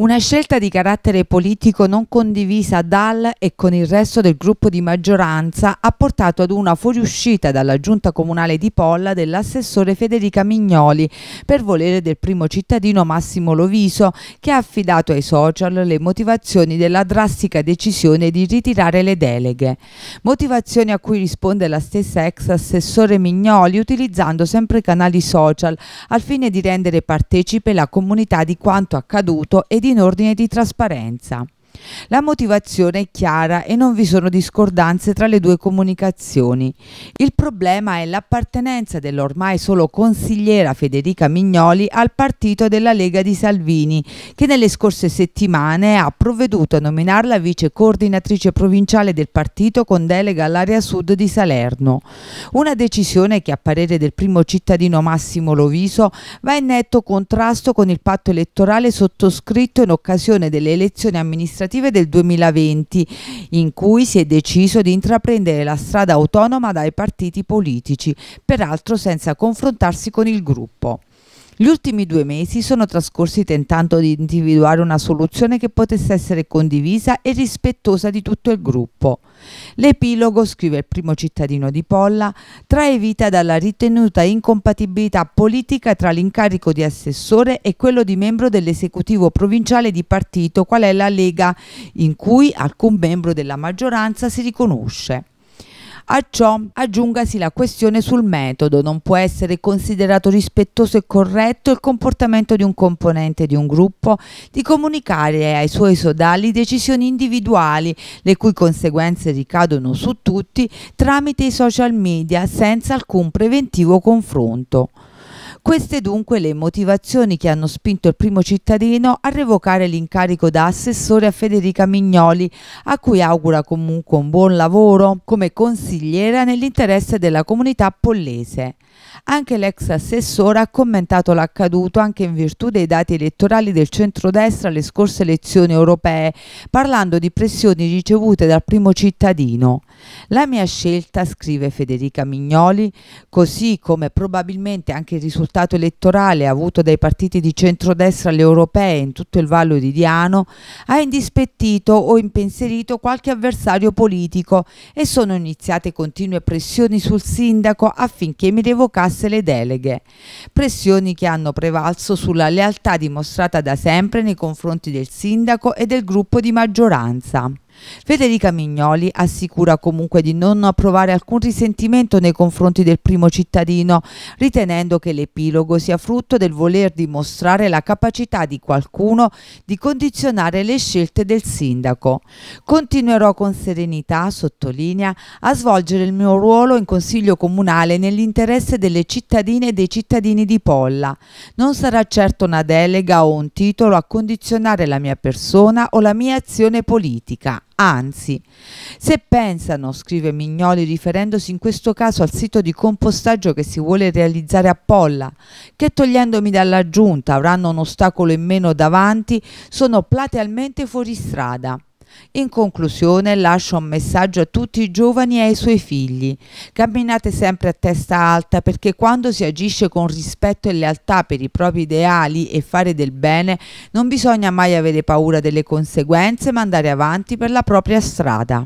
Una scelta di carattere politico non condivisa dal e con il resto del gruppo di maggioranza ha portato ad una fuoriuscita dalla giunta comunale di Polla dell'assessore Federica Mignoli per volere del primo cittadino Massimo Loviso che ha affidato ai social le motivazioni della drastica decisione di ritirare le deleghe. Motivazioni a cui risponde la stessa ex assessore Mignoli utilizzando sempre canali social al fine di rendere partecipe la comunità di quanto accaduto e di in ordine di trasparenza. La motivazione è chiara e non vi sono discordanze tra le due comunicazioni. Il problema è l'appartenenza dell'ormai solo consigliera Federica Mignoli al partito della Lega di Salvini, che nelle scorse settimane ha provveduto a nominarla vice coordinatrice provinciale del partito con delega all'area sud di Salerno. Una decisione che a parere del primo cittadino Massimo Loviso va in netto contrasto con il patto elettorale sottoscritto in occasione delle elezioni amministrative amministrative del 2020 in cui si è deciso di intraprendere la strada autonoma dai partiti politici, peraltro senza confrontarsi con il gruppo. Gli ultimi due mesi sono trascorsi tentando di individuare una soluzione che potesse essere condivisa e rispettosa di tutto il gruppo. L'epilogo, scrive il primo cittadino di Polla, trae vita dalla ritenuta incompatibilità politica tra l'incarico di assessore e quello di membro dell'esecutivo provinciale di partito, qual è la Lega, in cui alcun membro della maggioranza si riconosce. A ciò aggiungasi la questione sul metodo, non può essere considerato rispettoso e corretto il comportamento di un componente di un gruppo di comunicare ai suoi sodali decisioni individuali, le cui conseguenze ricadono su tutti tramite i social media senza alcun preventivo confronto. Queste dunque le motivazioni che hanno spinto il primo cittadino a revocare l'incarico da assessore a Federica Mignoli, a cui augura comunque un buon lavoro come consigliera nell'interesse della comunità pollese. Anche l'ex assessore ha commentato l'accaduto anche in virtù dei dati elettorali del centrodestra alle scorse elezioni europee, parlando di pressioni ricevute dal primo cittadino. La mia scelta, scrive Federica Mignoli, così come probabilmente anche il risultato risultato elettorale avuto dai partiti di centrodestra alle europee in tutto il Vallo di Diano ha indispettito o impensierito qualche avversario politico e sono iniziate continue pressioni sul sindaco affinché mi revocasse le deleghe. Pressioni che hanno prevalso sulla lealtà dimostrata da sempre nei confronti del sindaco e del gruppo di maggioranza. Federica Mignoli assicura comunque di non provare alcun risentimento nei confronti del primo cittadino, ritenendo che l'epilogo sia frutto del voler dimostrare la capacità di qualcuno di condizionare le scelte del sindaco. Continuerò con serenità, sottolinea, a svolgere il mio ruolo in Consiglio Comunale nell'interesse delle cittadine e dei cittadini di Polla. Non sarà certo una delega o un titolo a condizionare la mia persona o la mia azione politica. Anzi, se pensano, scrive Mignoli riferendosi in questo caso al sito di compostaggio che si vuole realizzare a Polla, che togliendomi dalla giunta avranno un ostacolo in meno davanti, sono platealmente fuori strada. In conclusione lascio un messaggio a tutti i giovani e ai suoi figli. Camminate sempre a testa alta perché quando si agisce con rispetto e lealtà per i propri ideali e fare del bene non bisogna mai avere paura delle conseguenze ma andare avanti per la propria strada.